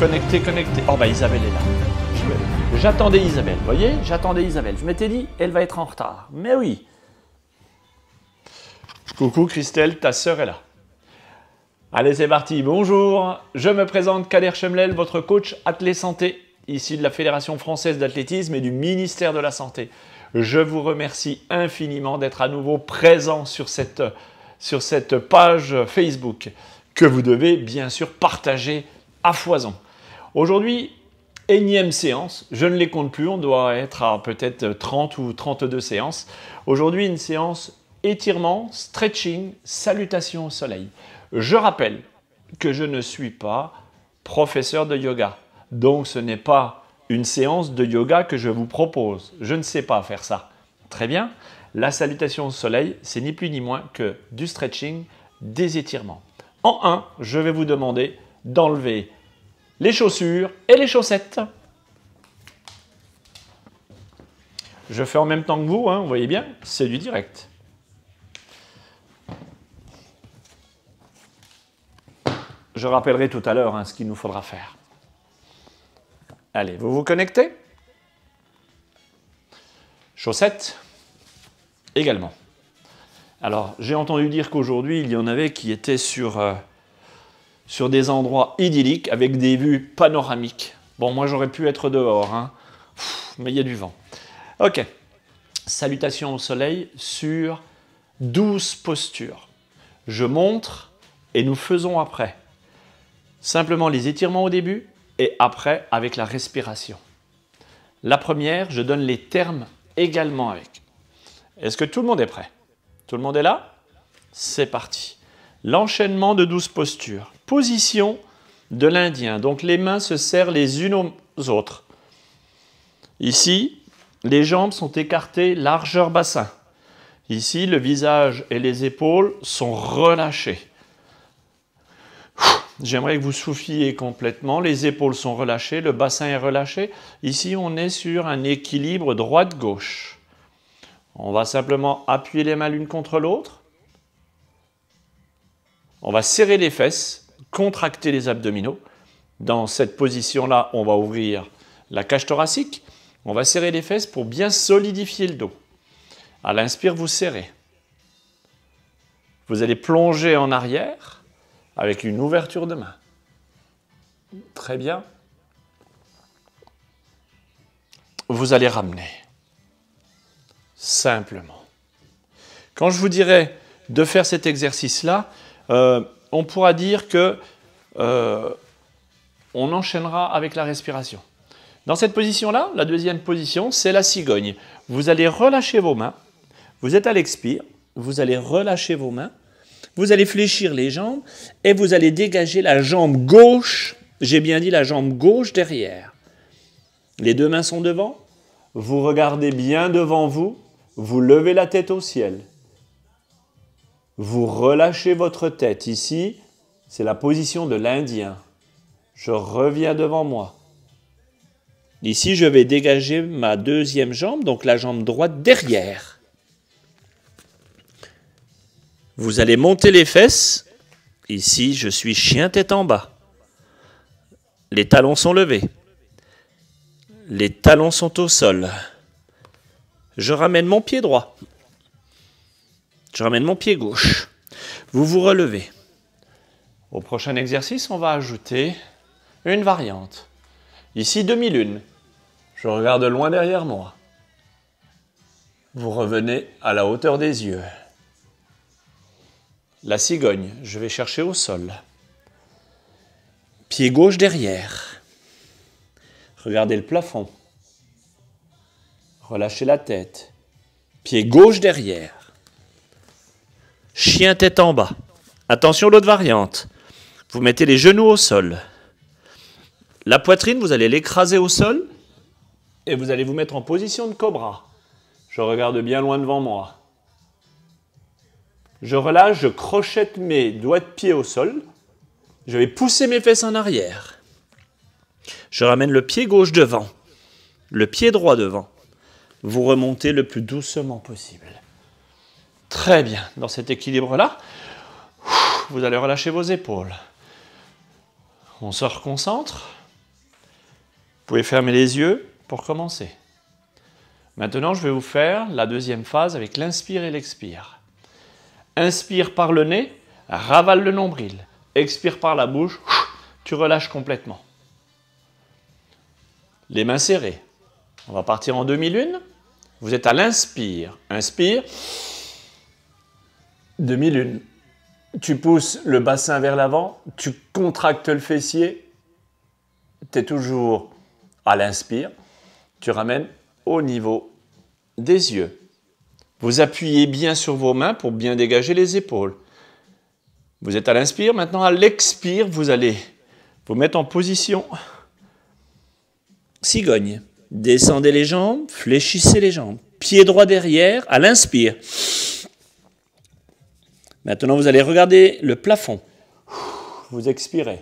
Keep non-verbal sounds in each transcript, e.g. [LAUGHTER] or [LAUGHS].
Connecté, connecté. Oh bah Isabelle est là. J'attendais Isabelle, voyez J'attendais Isabelle. Je m'étais dit, elle va être en retard. Mais oui. Coucou Christelle, ta sœur est là. Allez, c'est parti. Bonjour. Je me présente Kader Chemlel, votre coach athlé santé, ici de la Fédération française d'athlétisme et du ministère de la Santé. Je vous remercie infiniment d'être à nouveau présent sur cette, sur cette page Facebook que vous devez bien sûr partager à foison. Aujourd'hui, énième séance, je ne les compte plus, on doit être à peut-être 30 ou 32 séances. Aujourd'hui, une séance étirement, stretching, salutation au soleil. Je rappelle que je ne suis pas professeur de yoga, donc ce n'est pas une séance de yoga que je vous propose. Je ne sais pas faire ça. Très bien. La salutation au soleil, c'est ni plus ni moins que du stretching, des étirements. En un, je vais vous demander d'enlever les chaussures et les chaussettes. Je fais en même temps que vous, hein, vous voyez bien, c'est du direct. Je rappellerai tout à l'heure hein, ce qu'il nous faudra faire. Allez, vous vous connectez Chaussettes également. Alors, j'ai entendu dire qu'aujourd'hui, il y en avait qui étaient sur... Euh, sur des endroits idylliques avec des vues panoramiques. Bon, moi j'aurais pu être dehors, hein. mais il y a du vent. Ok, salutations au soleil sur 12 postures. Je montre et nous faisons après. Simplement les étirements au début et après avec la respiration. La première, je donne les termes également avec. Est-ce que tout le monde est prêt Tout le monde est là C'est parti. L'enchaînement de 12 postures position de l'Indien. Donc les mains se serrent les unes aux autres. Ici, les jambes sont écartées largeur bassin. Ici, le visage et les épaules sont relâchés. J'aimerais que vous souffliez complètement. Les épaules sont relâchées, le bassin est relâché. Ici, on est sur un équilibre droite-gauche. On va simplement appuyer les mains l'une contre l'autre. On va serrer les fesses contracter les abdominaux. Dans cette position-là, on va ouvrir la cage thoracique. On va serrer les fesses pour bien solidifier le dos. À l'inspire, vous serrez. Vous allez plonger en arrière avec une ouverture de main. Très bien. Vous allez ramener. Simplement. Quand je vous dirai de faire cet exercice-là, euh, on pourra dire que euh, on enchaînera avec la respiration. Dans cette position-là, la deuxième position, c'est la cigogne. Vous allez relâcher vos mains, vous êtes à l'expire, vous allez relâcher vos mains, vous allez fléchir les jambes et vous allez dégager la jambe gauche, j'ai bien dit la jambe gauche derrière. Les deux mains sont devant, vous regardez bien devant vous, vous levez la tête au ciel. Vous relâchez votre tête. Ici, c'est la position de l'Indien. Je reviens devant moi. Ici, je vais dégager ma deuxième jambe, donc la jambe droite derrière. Vous allez monter les fesses. Ici, je suis chien tête en bas. Les talons sont levés. Les talons sont au sol. Je ramène mon pied droit. Je ramène mon pied gauche. Vous vous relevez. Au prochain exercice, on va ajouter une variante. Ici, demi-lune. Je regarde loin derrière moi. Vous revenez à la hauteur des yeux. La cigogne, je vais chercher au sol. Pied gauche derrière. Regardez le plafond. Relâchez la tête. Pied gauche derrière. Chien tête en bas. Attention l'autre variante. Vous mettez les genoux au sol. La poitrine, vous allez l'écraser au sol et vous allez vous mettre en position de cobra. Je regarde bien loin devant moi. Je relâche, je crochette mes doigts de pied au sol. Je vais pousser mes fesses en arrière. Je ramène le pied gauche devant, le pied droit devant. Vous remontez le plus doucement possible. Très bien. Dans cet équilibre-là, vous allez relâcher vos épaules. On se reconcentre. Vous pouvez fermer les yeux pour commencer. Maintenant, je vais vous faire la deuxième phase avec l'inspire et l'expire. Inspire par le nez, ravale le nombril. Expire par la bouche, tu relâches complètement. Les mains serrées. On va partir en demi-lune. Vous êtes à l'inspire. Inspire. inspire lune. Tu pousses le bassin vers l'avant, tu contractes le fessier, tu es toujours à l'inspire, tu ramènes au niveau des yeux. Vous appuyez bien sur vos mains pour bien dégager les épaules. Vous êtes à l'inspire, maintenant à l'expire, vous allez vous mettre en position cigogne. Descendez les jambes, fléchissez les jambes. Pied droit derrière, à l'inspire. Maintenant, vous allez regarder le plafond. Vous expirez.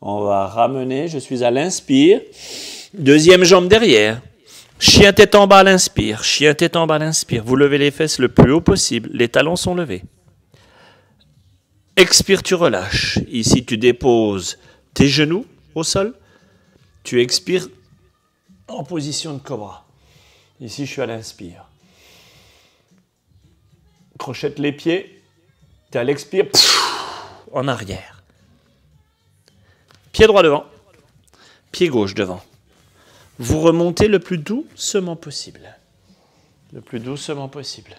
On va ramener, je suis à l'inspire. Deuxième jambe derrière. Chien tête en bas l'inspire. Chien tête en bas l'inspire. Vous levez les fesses le plus haut possible. Les talons sont levés. Expire, tu relâches. Ici, tu déposes tes genoux au sol. Tu expires en position de cobra. Ici, je suis à l'inspire crochette les pieds, tu à l'expire, en arrière. Pied droit devant, pied gauche devant. Vous remontez le plus doucement possible. Le plus doucement possible.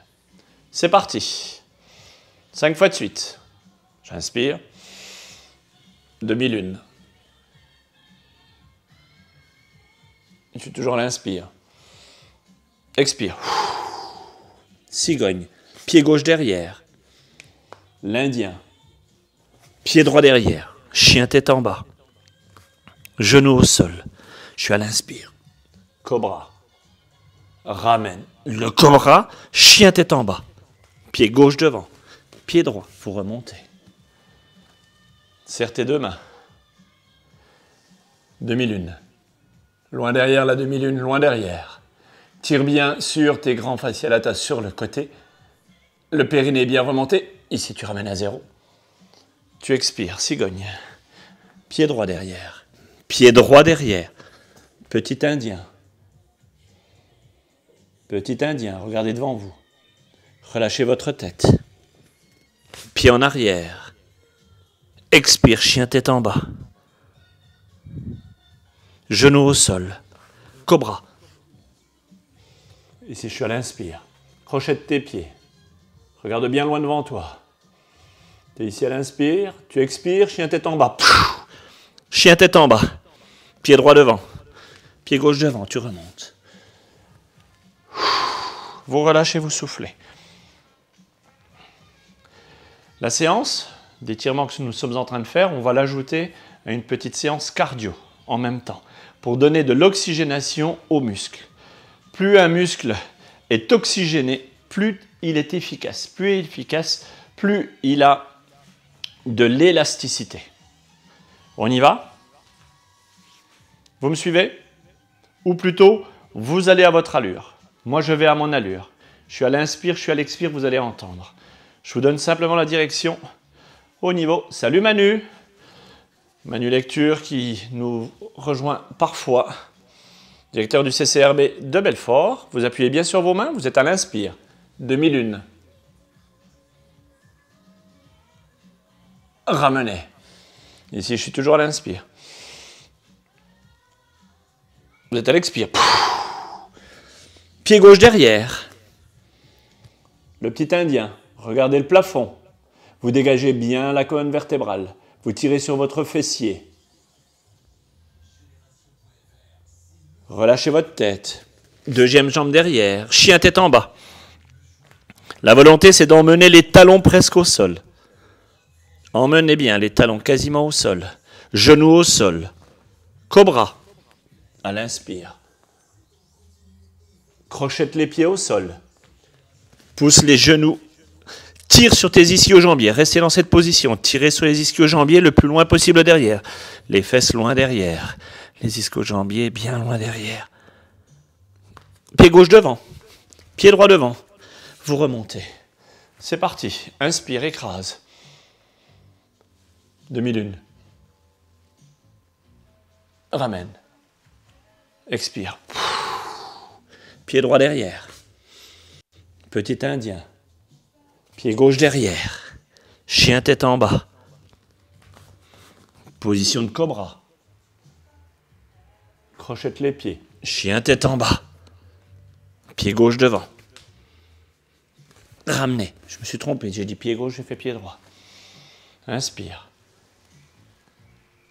C'est parti. Cinq fois de suite. J'inspire. Demi-lune. Je suis toujours à l'inspire. Expire. Cigogne pied gauche derrière. L'Indien, pied droit derrière, chien tête en bas, genou au sol. Je suis à l'inspire. Cobra, ramène. Le cobra, chien tête en bas, pied gauche devant, pied droit. vous remonter. Serre tes deux mains. Demi-lune. Loin derrière la demi-lune, loin derrière. Tire bien sur tes grands ta sur le côté. Le périnée est bien remonté. Ici, tu ramènes à zéro. Tu expires, cigogne. Pied droit derrière. Pied droit derrière. Petit indien. Petit indien, regardez devant vous. Relâchez votre tête. Pied en arrière. Expire, chien tête en bas. Genou au sol. Cobra. Ici, je suis à l'inspire. Crochette tes pieds. Regarde bien loin devant toi. Tu es ici à l'inspire, tu expires, chien tête en bas. Chien tête en bas. Pied droit devant. Pied gauche devant, tu remontes. Vous relâchez, vous soufflez. La séance d'étirement que nous sommes en train de faire, on va l'ajouter à une petite séance cardio en même temps pour donner de l'oxygénation aux muscles. Plus un muscle est oxygéné, plus il est efficace. Plus il est efficace, plus il a de l'élasticité. On y va Vous me suivez Ou plutôt, vous allez à votre allure. Moi, je vais à mon allure. Je suis à l'inspire, je suis à l'expire, vous allez entendre. Je vous donne simplement la direction au niveau. Salut Manu Manu Lecture qui nous rejoint parfois, directeur du CCRB de Belfort. Vous appuyez bien sur vos mains, vous êtes à l'inspire demi-lune. Ramenez. Ici, je suis toujours à l'inspire. Vous êtes à l'expire. Pied gauche derrière. Le petit indien. Regardez le plafond. Vous dégagez bien la colonne vertébrale. Vous tirez sur votre fessier. Relâchez votre tête. Deuxième jambe derrière. Chien tête en bas. La volonté, c'est d'emmener les talons presque au sol. Emmenez bien les talons quasiment au sol. Genoux au sol. Cobra. À l'inspire. Crochette les pieds au sol. Pousse les genoux. Tire sur tes ischio-jambiers. Restez dans cette position. Tirez sur les ischio-jambiers le plus loin possible derrière. Les fesses loin derrière. Les ischio-jambiers bien loin derrière. Pied gauche devant. Pied droit devant vous remontez. C'est parti. Inspire, écrase. Demi-lune. Ramène. Expire. Pied droit derrière. Petit indien. Pied gauche derrière. Chien tête en bas. Position de cobra. Crochette les pieds. Chien tête en bas. Pied gauche devant ramener. Je me suis trompé, j'ai dit pied gauche, j'ai fait pied droit. Inspire.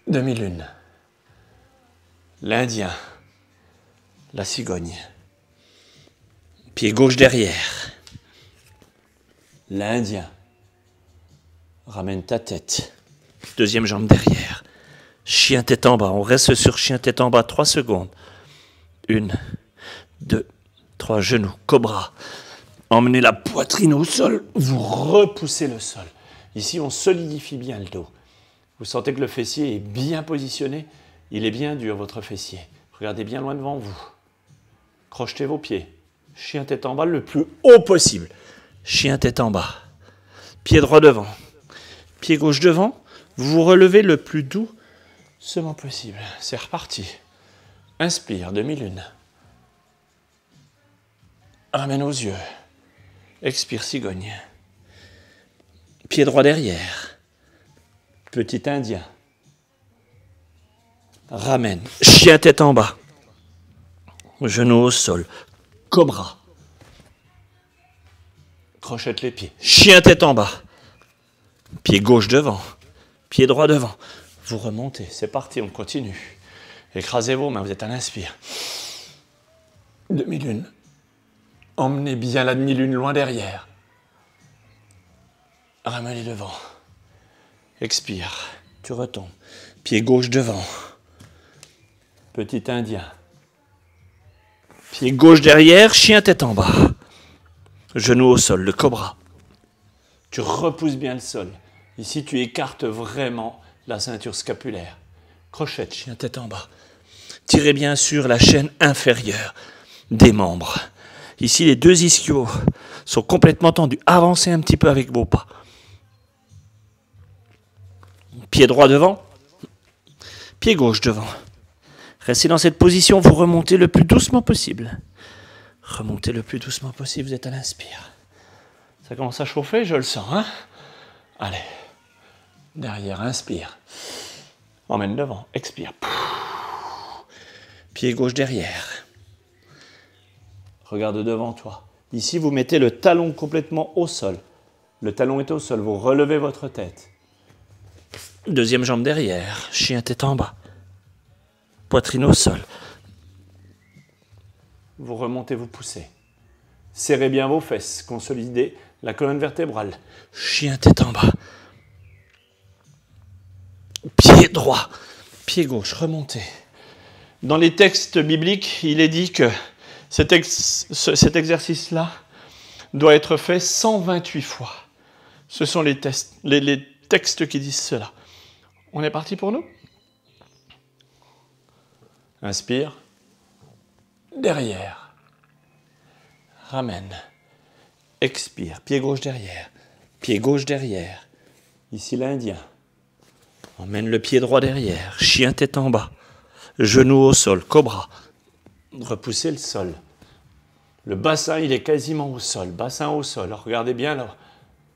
Demi-lune. L'Indien. La cigogne. Pied gauche derrière. L'Indien. Ramène ta tête. Deuxième jambe derrière. Chien tête en bas. On reste sur chien tête en bas. Trois secondes. Une, deux, trois genoux. Cobra. Emmenez la poitrine au sol, vous repoussez le sol. Ici, on solidifie bien le dos. Vous sentez que le fessier est bien positionné, il est bien dur, votre fessier. Regardez bien loin devant vous. Crochetez vos pieds. Chien tête en bas le plus haut possible. Chien tête en bas. Pied droit devant. Pied gauche devant. Vous vous relevez le plus doucement possible. C'est reparti. Inspire, demi-lune. Amène aux yeux. Expire cigogne. Pied droit derrière. Petit indien. Ramène. Chien tête en bas. Genou au sol. Cobra. Crochette les pieds. Chien tête en bas. Pied gauche devant. Pied droit devant. Vous remontez. C'est parti, on continue. Écrasez vos mains, vous êtes à l'inspire. Demi-lune. Emmenez bien la demi-lune loin derrière. Ramenez devant. Expire. Tu retombes. Pied gauche devant. Petit indien. Pied gauche derrière, chien tête en bas. Genou au sol, le cobra. Tu repousses bien le sol. Ici, tu écartes vraiment la ceinture scapulaire. Crochette, chien tête en bas. Tirez bien sur la chaîne inférieure des membres. Ici, les deux ischios sont complètement tendus. Avancez un petit peu avec vos pas. Pied droit devant, pied gauche devant. Restez dans cette position, vous remontez le plus doucement possible. Remontez le plus doucement possible, vous êtes à l'inspire. Ça commence à chauffer, je le sens. Hein. Allez, derrière, inspire. Emmène devant, expire. Pied gauche derrière. Regarde devant toi. Ici, vous mettez le talon complètement au sol. Le talon est au sol, vous relevez votre tête. Deuxième jambe derrière, chien tête en bas. Poitrine au sol. Vous remontez, vous poussez. Serrez bien vos fesses, consolidez la colonne vertébrale. Chien tête en bas. Pied droit, pied gauche, remontez. Dans les textes bibliques, il est dit que cet, exercice-là doit être fait 128 fois. Ce sont les, les textes qui disent cela. On est parti pour nous Inspire. Derrière. Ramène. Expire. Pied gauche derrière. Pied gauche derrière. Ici l'Indien. Emmène le pied droit derrière. Chien tête en bas. Genou au sol. Cobra repousser le sol. Le bassin, il est quasiment au sol. Bassin au sol. regardez bien, là.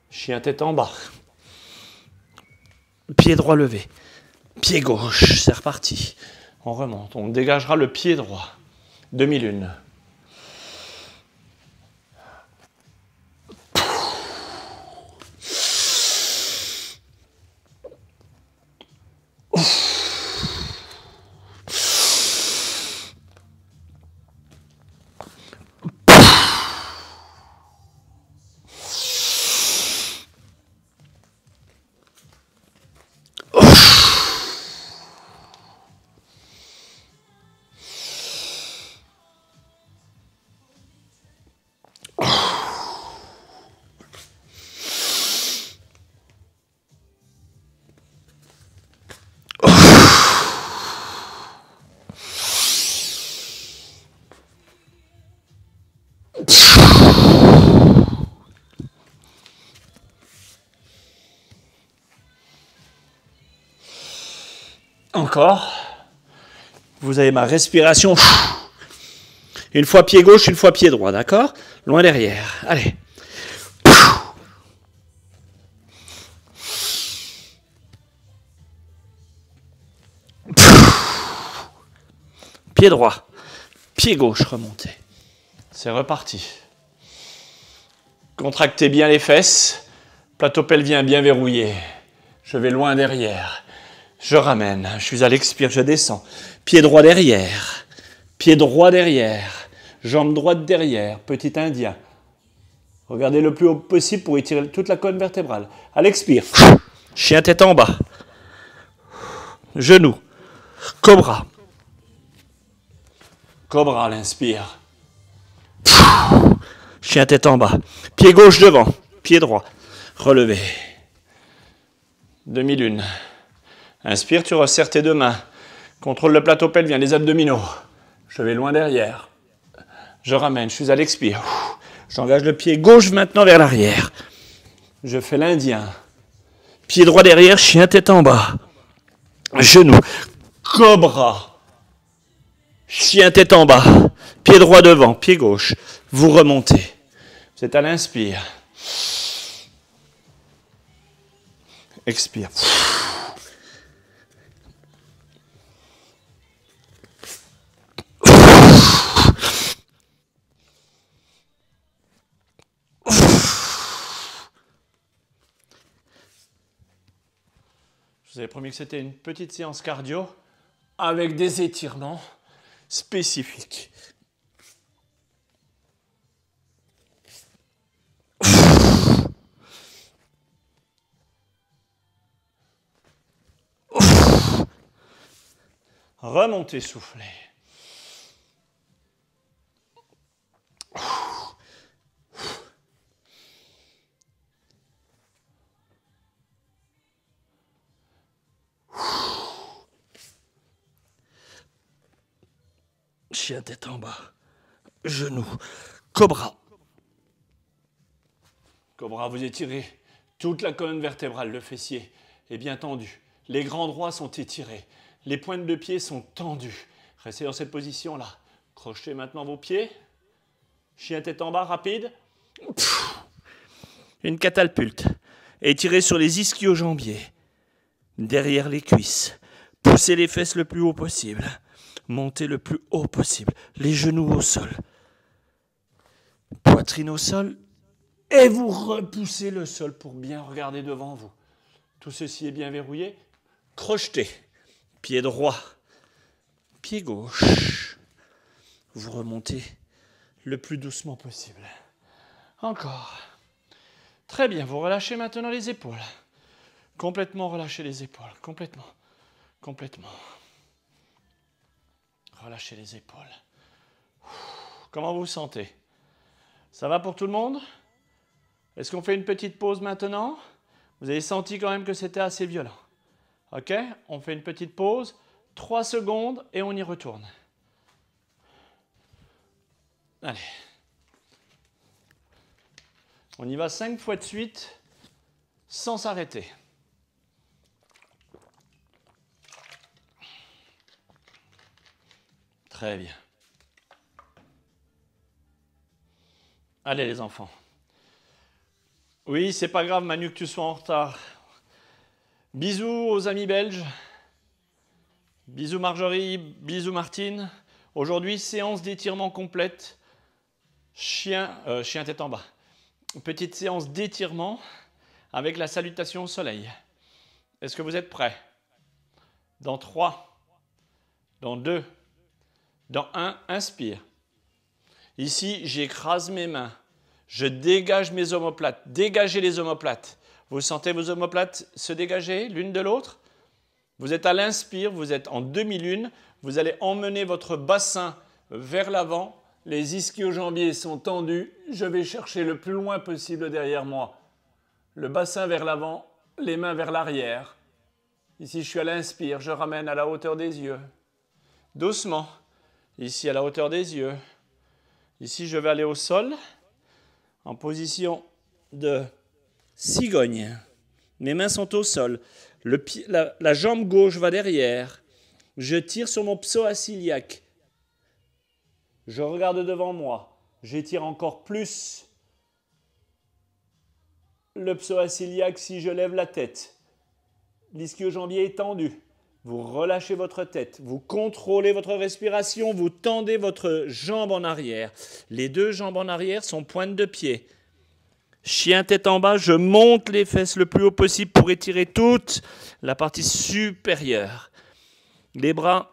Chien tête en bas. Pied droit levé. Pied gauche. C'est reparti. On remonte. On dégagera le pied droit. Demi-lune. Encore. Vous avez ma respiration. Une fois pied gauche, une fois pied droit, d'accord Loin derrière. Allez. Pied droit, pied gauche remontez, C'est reparti. Contractez bien les fesses, plateau pelvien bien verrouillé. Je vais loin derrière. Je ramène, je suis à l'expire, je descends. Pied droit derrière, pied droit derrière, jambe droite derrière, petit indien. Regardez le plus haut possible pour étirer toute la colonne vertébrale. À l'expire, chien tête en bas, genou, cobra. Cobra à l'inspire. Chien tête en bas, pied gauche devant, pied droit, relevé. Demi-lune. Inspire, tu resserres tes deux mains. Contrôle le plateau viens, les abdominaux. Je vais loin derrière. Je ramène, je suis à l'expire. J'engage le pied gauche maintenant vers l'arrière. Je fais l'indien. Pied droit derrière, chien tête en bas. Genou. Cobra. Chien tête en bas. Pied droit devant, pied gauche. Vous remontez. C'est à l'inspire. Expire. vous avez promis que c'était une petite séance cardio avec des étirements spécifiques. Remontez souffler. tête en bas. Genoux. Cobra. Cobra, vous étirez toute la colonne vertébrale, le fessier est bien tendu. Les grands droits sont étirés. Les pointes de pied sont tendues. Restez dans cette position-là. Crochez maintenant vos pieds. Chien tête en bas, rapide. Une catapulte. Étirez sur les ischios jambiers. Derrière les cuisses. Poussez les fesses le plus haut possible. Montez le plus haut possible, les genoux au sol. Poitrine au sol. Et vous repoussez le sol pour bien regarder devant vous. Tout ceci est bien verrouillé. Crochetez. Pied droit. Pied gauche. Vous remontez le plus doucement possible. Encore. Très bien, vous relâchez maintenant les épaules. Complètement relâchez les épaules. Complètement. Complètement. Relâchez les épaules. Comment vous vous sentez Ça va pour tout le monde Est-ce qu'on fait une petite pause maintenant Vous avez senti quand même que c'était assez violent. OK On fait une petite pause, 3 secondes et on y retourne. Allez. On y va 5 fois de suite sans s'arrêter. Très bien. Allez les enfants. Oui, c'est pas grave Manu que tu sois en retard. Bisous aux amis belges. Bisous Marjorie, bisous Martine. Aujourd'hui, séance d'étirement complète. Chien, euh, chien tête en bas. Petite séance d'étirement avec la salutation au soleil. Est-ce que vous êtes prêts Dans 3, dans deux... Dans un, inspire. Ici, j'écrase mes mains. Je dégage mes omoplates. Dégagez les omoplates. Vous sentez vos omoplates se dégager l'une de l'autre Vous êtes à l'inspire, vous êtes en demi-lune. Vous allez emmener votre bassin vers l'avant. Les ischio-jambiers sont tendus. Je vais chercher le plus loin possible derrière moi. Le bassin vers l'avant, les mains vers l'arrière. Ici, je suis à l'inspire, je ramène à la hauteur des yeux. Doucement ici à la hauteur des yeux. Ici, je vais aller au sol en position de cigogne. Mes mains sont au sol. la, jambe gauche va derrière. Je tire sur mon psoas iliaque. Je regarde devant moi. J'étire encore plus le psoas iliaque si je lève la tête. L'ischio-jambier est tendu vous relâchez votre tête, vous contrôlez votre respiration, vous tendez votre jambe en arrière. Les deux jambes en arrière sont pointes de pied. Chien tête en bas, je monte les fesses le plus haut possible pour étirer toute la partie supérieure. Les bras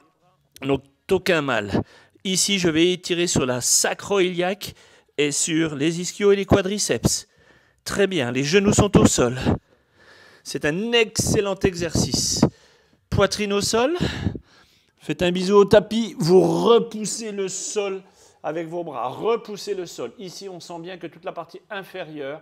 n'ont aucun mal. Ici, je vais étirer sur la sacro-iliaque et sur les ischios et les quadriceps. Très bien, les genoux sont au sol. C'est un excellent exercice poitrine au sol. Faites un bisou au tapis, vous repoussez le sol avec vos bras, repoussez le sol. Ici, on sent bien que toute la partie inférieure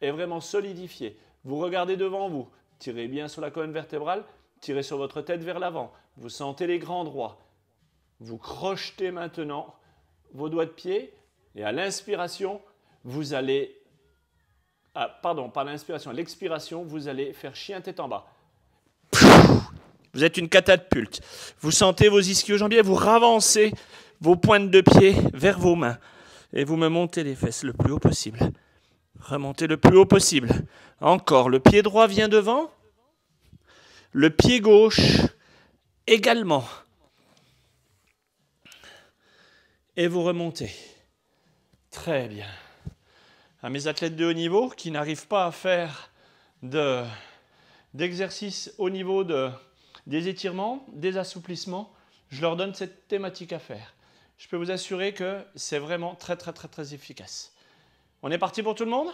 est vraiment solidifiée. Vous regardez devant vous, tirez bien sur la colonne vertébrale, tirez sur votre tête vers l'avant. Vous sentez les grands droits. Vous crochetez maintenant vos doigts de pied et à l'inspiration, vous allez... Ah, pardon, pas l'inspiration, à l'expiration, vous allez faire chien tête en bas. Vous êtes une catapulte. Vous sentez vos ischio-jambiers, vous ravancez vos pointes de pied vers vos mains et vous me montez les fesses le plus haut possible. Remontez le plus haut possible. Encore, le pied droit vient devant. Le pied gauche également. Et vous remontez. Très bien. À mes athlètes de haut niveau qui n'arrivent pas à faire d'exercice au niveau de des étirements, des assouplissements. Je leur donne cette thématique à faire. Je peux vous assurer que c'est vraiment très très très très efficace. On est parti pour tout le monde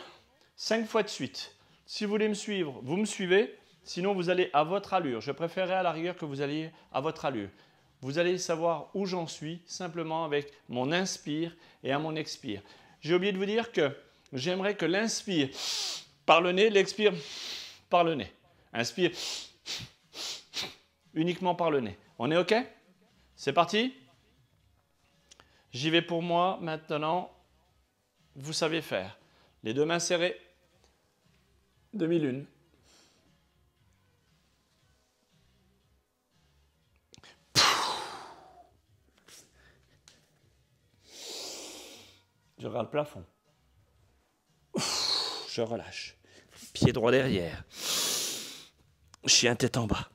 Cinq fois de suite. Si vous voulez me suivre, vous me suivez. Sinon, vous allez à votre allure. Je préférerais à la rigueur que vous alliez à votre allure. Vous allez savoir où j'en suis simplement avec mon inspire et à mon expire. J'ai oublié de vous dire que j'aimerais que l'inspire par le nez, l'expire par le nez. Inspire uniquement par le nez. On est OK C'est parti J'y vais pour moi maintenant. Vous savez faire. Les deux mains serrées. Demi-lune. Je regarde le plafond. Je relâche. Pied droit derrière. Chien tête en bas.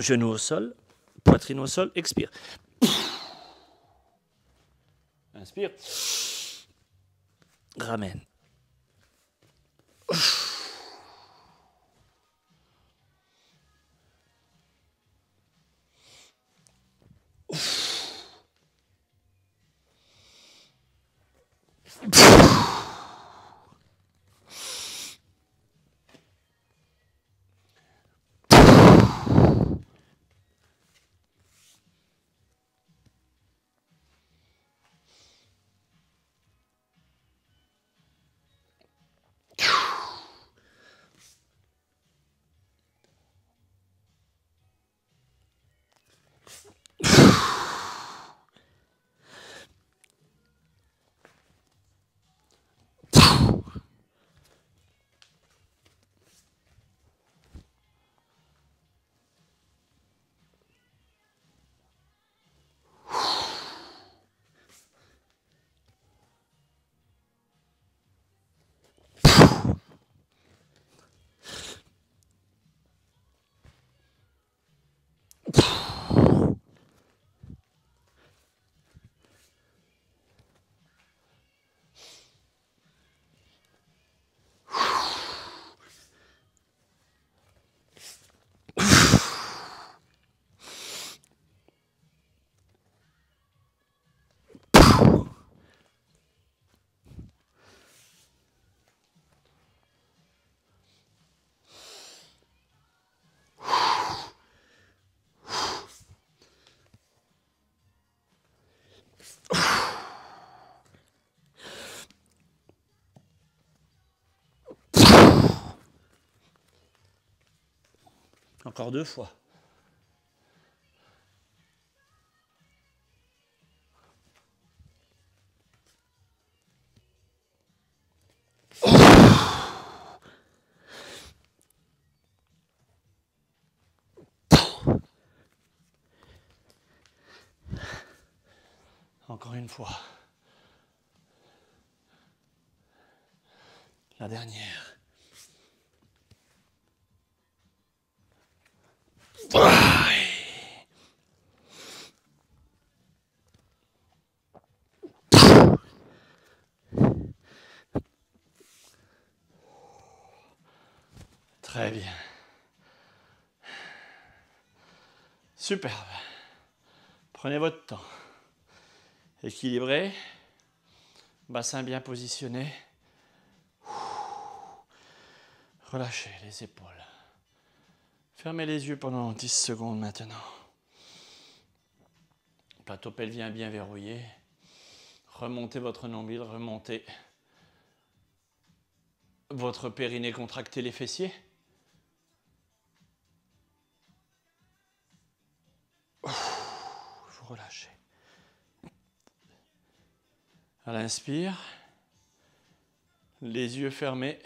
Genou au sol, poitrine au sol, expire. Inspire. Ramène. Encore deux fois. Encore une fois. La dernière. Superbe. Prenez votre temps. Équilibré. Bassin bien positionné. Relâchez les épaules. Fermez les yeux pendant 10 secondes maintenant. Plateau pelvien bien verrouillé. Remontez votre nombril, remontez votre périnée, contractez les fessiers. relâchez. À l'inspire, les yeux fermés.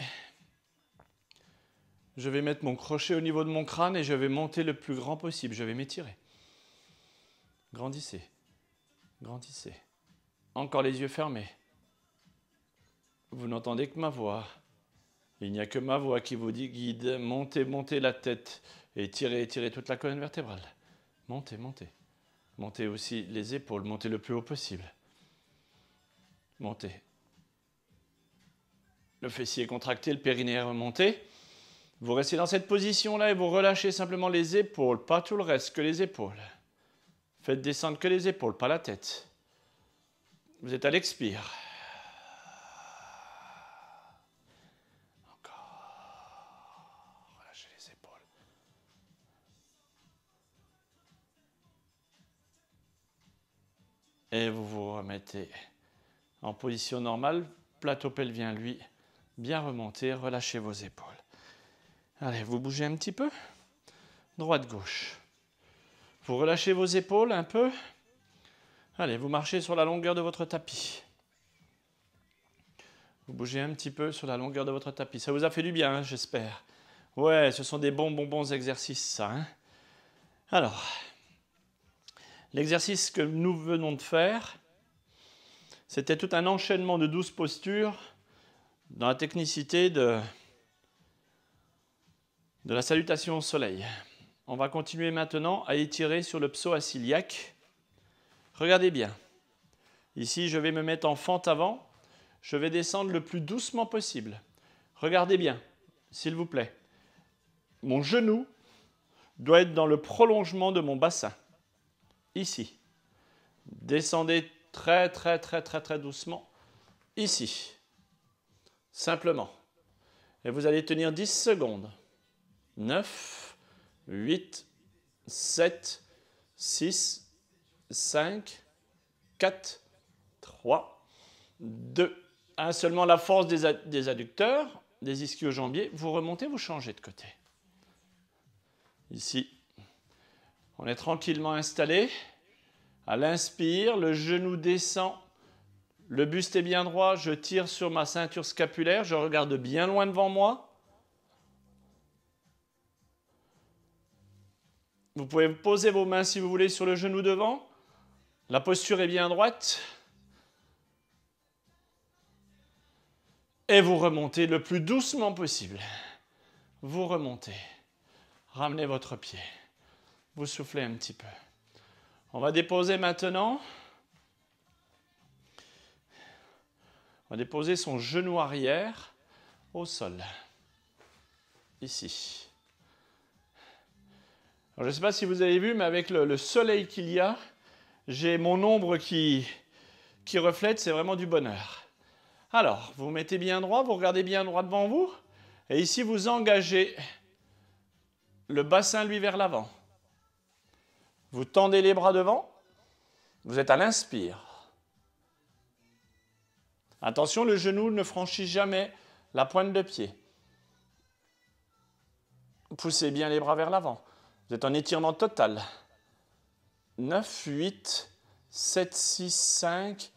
Je vais mettre mon crochet au niveau de mon crâne et je vais monter le plus grand possible. Je vais m'étirer. Grandissez. Grandissez. Encore les yeux fermés. Vous n'entendez que ma voix. Il n'y a que ma voix qui vous dit guide. Montez, montez la tête. Étirez, étirez toute la colonne vertébrale. Montez, montez. Montez aussi les épaules, montez le plus haut possible. Montez. Le fessier est contracté, le périnée est remonté. Vous restez dans cette position-là et vous relâchez simplement les épaules, pas tout le reste, que les épaules. Faites descendre que les épaules, pas la tête. Vous êtes à l'expire. Et vous vous remettez en position normale. Plateau pelvien, lui, bien remonté. Relâchez vos épaules. Allez, vous bougez un petit peu. Droite-gauche. Vous relâchez vos épaules un peu. Allez, vous marchez sur la longueur de votre tapis. Vous bougez un petit peu sur la longueur de votre tapis. Ça vous a fait du bien, hein, j'espère. Ouais, ce sont des bons, bons, bons exercices, ça. Hein. Alors, L'exercice que nous venons de faire, c'était tout un enchaînement de douze postures dans la technicité de, la salutation au soleil. On va continuer maintenant à étirer sur le psoas iliaque. Regardez bien. Ici, je vais me mettre en fente avant. Je vais descendre le plus doucement possible. Regardez bien, s'il vous plaît. Mon genou doit être dans le prolongement de mon bassin ici. Descendez très très très très très doucement ici. Simplement. Et vous allez tenir 10 secondes. 9, 8, 7, 6, 5, 4, 3, 2. 1 seulement la force des, adducteurs, des ischio-jambiers, vous remontez, vous changez de côté. Ici, on est tranquillement installé. À l'inspire, le genou descend. Le buste est bien droit. Je tire sur ma ceinture scapulaire. Je regarde bien loin devant moi. Vous pouvez poser vos mains si vous voulez sur le genou devant. La posture est bien droite. Et vous remontez le plus doucement possible. Vous remontez. Ramenez votre pied vous soufflez un petit peu. On va déposer maintenant. On va déposer son genou arrière au sol. Ici. je ne sais pas si vous avez vu, mais avec le, le soleil qu'il y a, j'ai mon ombre qui, qui reflète, c'est vraiment du bonheur. Alors, vous mettez bien droit, vous regardez bien droit devant vous, et ici vous engagez le bassin lui vers l'avant. Vous tendez les bras devant. Vous êtes à l'inspire. Attention, le genou ne franchit jamais la pointe de pied. Poussez bien les bras vers l'avant. Vous êtes en étirement total. 9, 8, 7, 6, 5,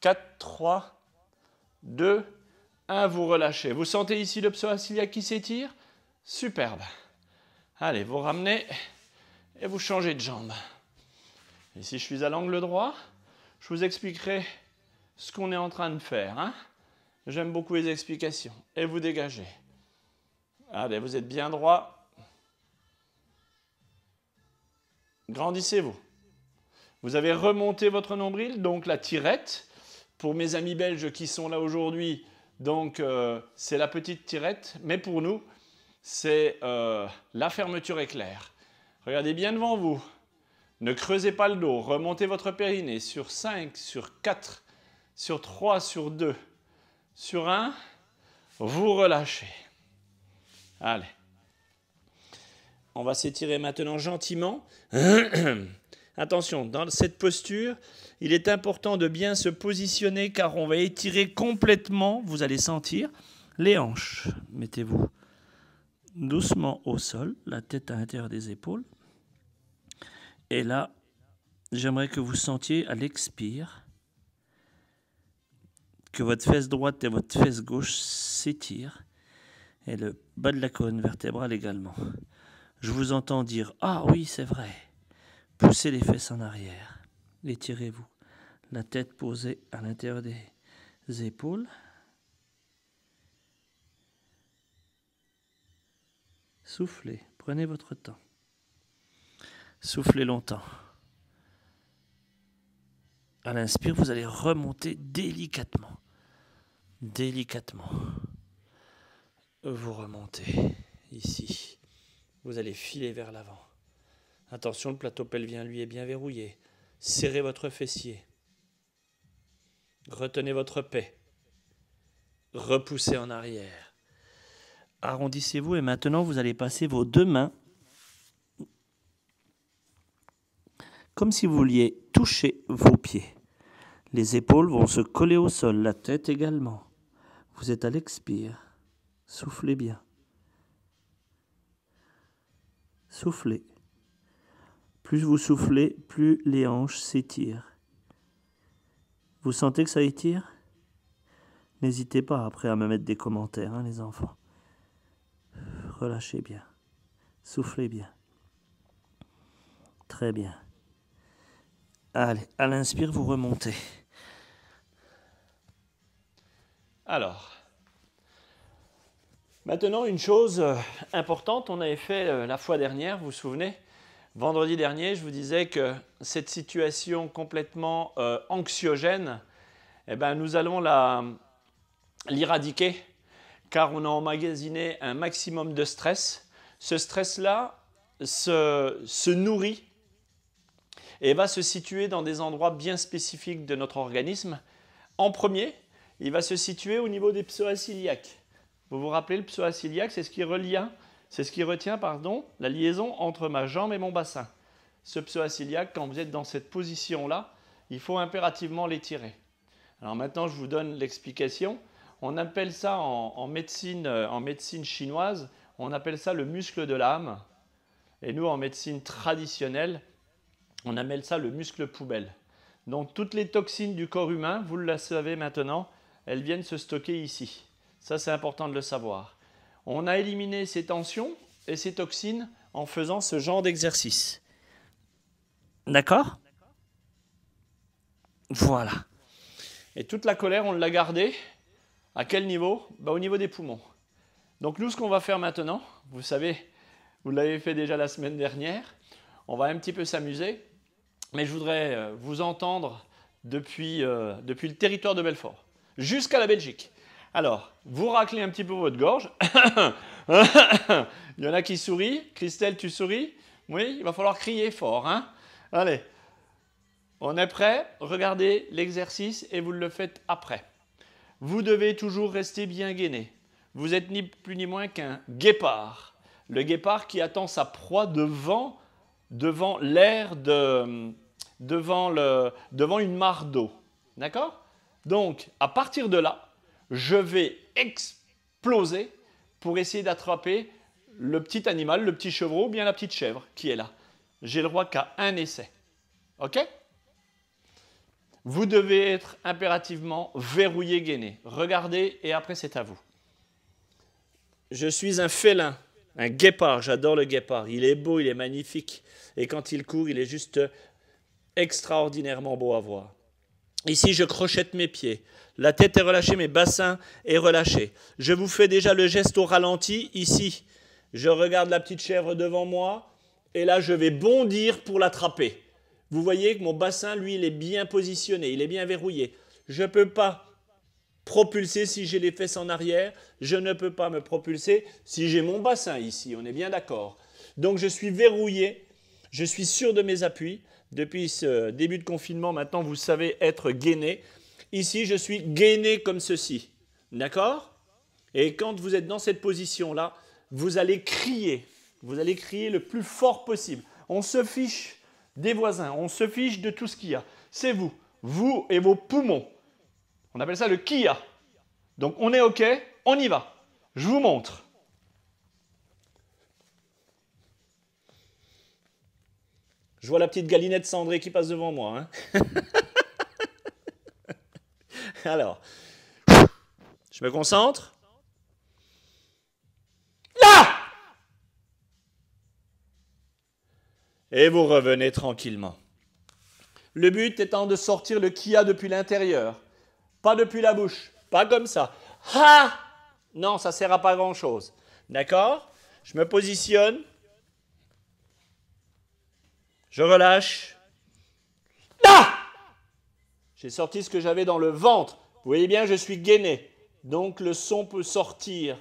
4, 3, 2, 1. Vous relâchez. Vous sentez ici le psoas qui s'étire Superbe. Allez, vous ramenez et vous changez de jambe. Ici, je suis à l'angle droit, je vous expliquerai ce qu'on est en train de faire. Hein. J'aime beaucoup les explications. Et vous dégagez. Allez, vous êtes bien droit. Grandissez-vous. Vous avez remonté votre nombril, donc la tirette. Pour mes amis belges qui sont là aujourd'hui, donc euh, c'est la petite tirette. Mais pour nous, c'est euh, la fermeture éclair. Regardez bien devant vous. Ne creusez pas le dos, remontez votre périnée sur 5, sur 4, sur 3, sur 2, sur 1. Vous relâchez. Allez. On va s'étirer maintenant gentiment. [CLEARS THROAT] Attention, dans cette posture, il est important de bien se positionner car on va étirer complètement, vous allez sentir, les hanches. Mettez-vous doucement au sol, la tête à l'intérieur des épaules. Et là, j'aimerais que vous sentiez à l'expire que votre fesse droite et votre fesse gauche s'étirent et le bas de la colonne vertébrale également. Je vous entends dire Ah oui, c'est vrai. Poussez les fesses en arrière. Étirez-vous. La tête posée à l'intérieur des épaules. Soufflez, prenez votre temps. Soufflez longtemps. À l'inspire, vous allez remonter délicatement. Délicatement. Vous remontez ici. Vous allez filer vers l'avant. Attention, le plateau pelvien, lui, est bien verrouillé. Serrez votre fessier. Retenez votre paix. Repoussez en arrière. Arrondissez-vous et maintenant vous allez passer vos deux mains comme si vous vouliez toucher vos pieds. Les épaules vont se coller au sol, la tête également. Vous êtes à l'expire. Soufflez bien. Soufflez. Plus vous soufflez, plus les hanches s'étirent. Vous sentez que ça étire N'hésitez pas après à me mettre des commentaires, hein, les enfants. Relâchez bien. Soufflez bien. Très bien. Allez, à l'inspire, vous remontez. Alors, maintenant une chose euh, importante, on avait fait euh, la fois dernière, vous vous souvenez, vendredi dernier, je vous disais que cette situation complètement euh, anxiogène, eh ben, nous allons l'éradiquer car on a emmagasiné un maximum de stress. Ce stress-là se, nourrit et va se situer dans des endroits bien spécifiques de notre organisme. En premier, il va se situer au niveau des psoas iliaques. Vous vous rappelez, le psoas iliaque, c'est ce qui relie, c'est ce qui retient, pardon, la liaison entre ma jambe et mon bassin. Ce psoas iliaque, quand vous êtes dans cette position-là, il faut impérativement l'étirer. Alors maintenant, je vous donne l'explication. On appelle ça en, médecine, euh, en médecine chinoise, on appelle ça le muscle de l'âme. Et nous, en médecine traditionnelle, on appelle ça le muscle poubelle. Donc toutes les toxines du corps humain, vous le savez maintenant, elles viennent se stocker ici. Ça, c'est important de le savoir. On a éliminé ces tensions et ces toxines en faisant ce genre d'exercice. D'accord Voilà. Et toute la colère, on l'a gardée à quel niveau bah, Au niveau des poumons. Donc nous, ce qu'on va faire maintenant, vous savez, vous l'avez fait déjà la semaine dernière, on va un petit peu s'amuser, mais je voudrais euh, vous entendre depuis, euh, depuis le territoire de Belfort, jusqu'à la Belgique. Alors, vous raclez un petit peu votre gorge. [COUGHS] il y en a qui sourient. Christelle, tu souris Oui, il va falloir crier fort. Hein. Allez, on est prêt Regardez l'exercice et vous le faites après. Vous devez toujours rester bien gainé. Vous êtes ni plus ni moins qu'un guépard. Le guépard qui attend sa proie devant, devant l'air de, devant, le, devant une mare d'eau. D'accord Donc, à partir de là, je vais exploser pour essayer d'attraper le petit animal, le petit chevreau ou bien la petite chèvre qui est là. J'ai le droit qu'à un essai. OK vous devez être impérativement verrouillé, gainé. Regardez et après c'est à vous. Je suis un félin, un guépard, j'adore le guépard. Il est beau, il est magnifique. Et quand il court, il est juste extraordinairement beau à voir. Ici, je crochette mes pieds. La tête est relâchée, mes bassins est relâché. Je vous fais déjà le geste au ralenti ici. Je regarde la petite chèvre devant moi et là, je vais bondir pour l'attraper. Vous voyez que mon bassin, lui, il est bien positionné, il est bien verrouillé. Je ne peux pas propulser si j'ai les fesses en arrière. Je ne peux pas me propulser si j'ai mon bassin ici. On est bien d'accord. Donc je suis verrouillé. Je suis sûr de mes appuis. Depuis ce début de confinement, maintenant, vous savez être gainé. Ici, je suis gainé comme ceci. D'accord Et quand vous êtes dans cette position-là, vous allez crier. Vous allez crier le plus fort possible. On se fiche des voisins, on se fiche de tout ce qu'il y a. C'est vous, vous et vos poumons. On appelle ça le KIA. Donc on est OK, on y va. Je vous montre. Je vois la petite galinette cendrée qui passe devant moi. Hein. [LAUGHS] Alors, je me concentre. et vous revenez tranquillement. Le but étant de sortir le kia depuis l'intérieur, pas depuis la bouche, pas comme ça. Ah Non, ça ne sert à pas grand-chose. D'accord Je me positionne. Je relâche. Ah J'ai sorti ce que j'avais dans le ventre. Vous voyez bien, je suis gainé. Donc le son peut sortir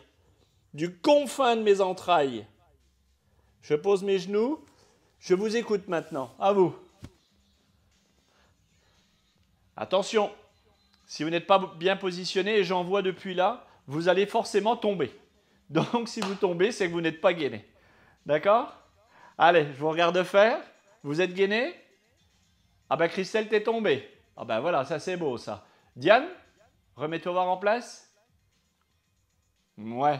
du confin de mes entrailles. Je pose mes genoux. Je vous écoute maintenant. À vous. Attention, si vous n'êtes pas bien positionné, et j'en vois depuis là, vous allez forcément tomber. [LAUGHS] Donc si vous tombez, c'est que vous n'êtes pas gainé. D'accord Allez, je vous regarde faire. Vous êtes gainé Ah ben Christelle, t'es tombée. Ah ben voilà, ça c'est beau ça. Diane, remets-toi voir en place. Ouais.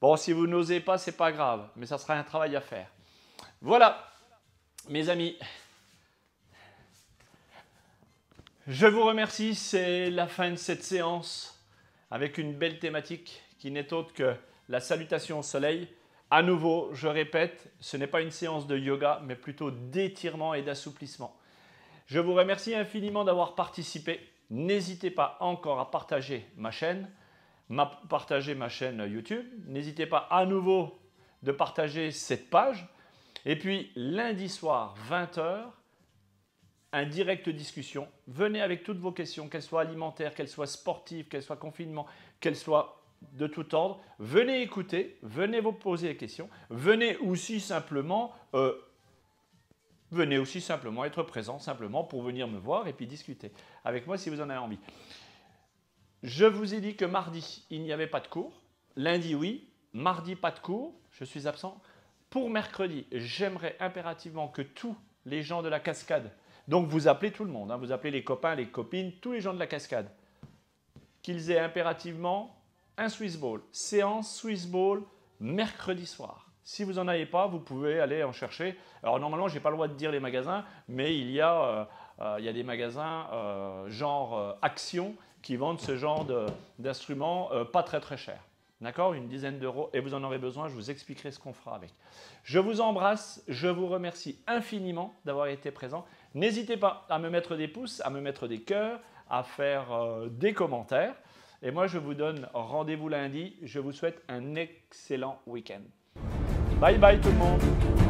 Bon, si vous n'osez pas, c'est pas grave, mais ça sera un travail à faire. Voilà. Mes amis, je vous remercie, c'est la fin de cette séance avec une belle thématique qui n'est autre que la salutation au soleil. À nouveau, je répète, ce n'est pas une séance de yoga, mais plutôt d'étirement et d'assouplissement. Je vous remercie infiniment d'avoir participé. N'hésitez pas encore à partager ma chaîne, partager ma chaîne YouTube. N'hésitez pas à nouveau de partager cette page et puis lundi soir, 20h, un direct discussion. Venez avec toutes vos questions, qu'elles soient alimentaires, qu'elles soient sportives, qu'elles soient confinement, qu'elles soient de tout ordre. Venez écouter, venez vous poser des questions, venez aussi simplement, euh, venez aussi simplement être présent, simplement pour venir me voir et puis discuter avec moi si vous en avez envie. Je vous ai dit que mardi, il n'y avait pas de cours. Lundi, oui. Mardi, pas de cours. Je suis absent pour mercredi, j'aimerais impérativement que tous les gens de la cascade, donc vous appelez tout le monde, hein, vous appelez les copains, les copines, tous les gens de la cascade, qu'ils aient impérativement un Swiss Ball, séance Swiss Ball mercredi soir. Si vous n'en avez pas, vous pouvez aller en chercher. Alors normalement, je n'ai pas le droit de dire les magasins, mais il y a, euh, euh, il y a des magasins euh, genre Action qui vendent ce genre d'instruments pas très très cher. D'accord Une dizaine d'euros et vous en aurez besoin, je vous expliquerai ce qu'on fera avec. Je vous embrasse, je vous remercie infiniment d'avoir été présent. N'hésitez pas à me mettre des pouces, à me mettre des cœurs, à faire euh, des commentaires. Et moi, je vous donne rendez-vous lundi. Je vous souhaite un excellent week-end. Bye bye tout le monde